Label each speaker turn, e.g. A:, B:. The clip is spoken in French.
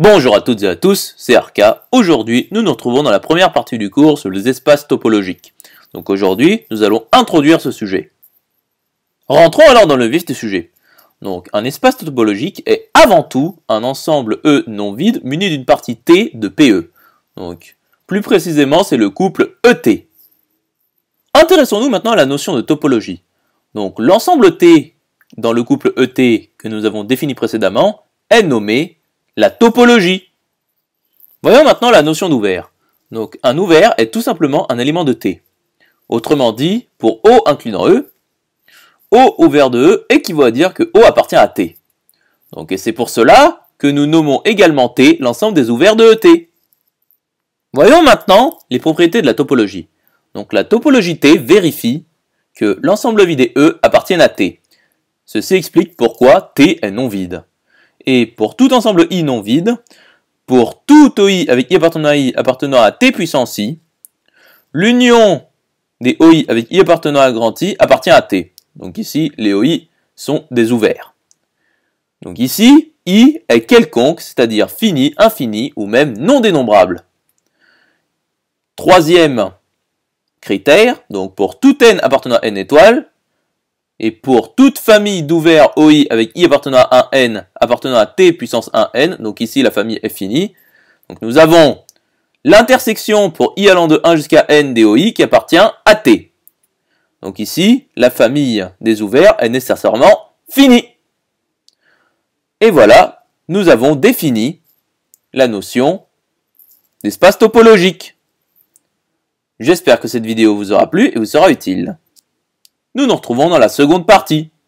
A: Bonjour à toutes et à tous, c'est Arka. Aujourd'hui, nous nous retrouvons dans la première partie du cours sur les espaces topologiques. Donc aujourd'hui, nous allons introduire ce sujet. Rentrons alors dans le vif du sujet. Donc un espace topologique est avant tout un ensemble E non vide muni d'une partie T de PE. Donc plus précisément, c'est le couple ET. Intéressons-nous maintenant à la notion de topologie. Donc l'ensemble T dans le couple ET que nous avons défini précédemment est nommé la topologie. Voyons maintenant la notion d'ouvert. Donc un ouvert est tout simplement un élément de T. Autrement dit, pour O inclinant E, O ouvert de E équivaut à dire que O appartient à T. Donc et c'est pour cela que nous nommons également T l'ensemble des ouverts de ET. Voyons maintenant les propriétés de la topologie. Donc la topologie T vérifie que l'ensemble vide E appartient à T. Ceci explique pourquoi T est non vide. Et pour tout ensemble i non vide, pour tout OI avec i appartenant à i appartenant à t puissance i, l'union des OI avec i appartenant à grand i appartient à t. Donc ici, les OI sont des ouverts. Donc ici, i est quelconque, c'est-à-dire fini, infini ou même non dénombrable. Troisième critère, donc pour tout n appartenant à n étoile et pour toute famille d'ouverts OI avec I appartenant à 1N, appartenant à T puissance 1N, donc ici la famille est finie. Donc nous avons l'intersection pour I allant de 1 jusqu'à N des OI qui appartient à T. Donc ici, la famille des ouverts est nécessairement finie. Et voilà, nous avons défini la notion d'espace topologique. J'espère que cette vidéo vous aura plu et vous sera utile. Nous nous retrouvons dans la seconde partie.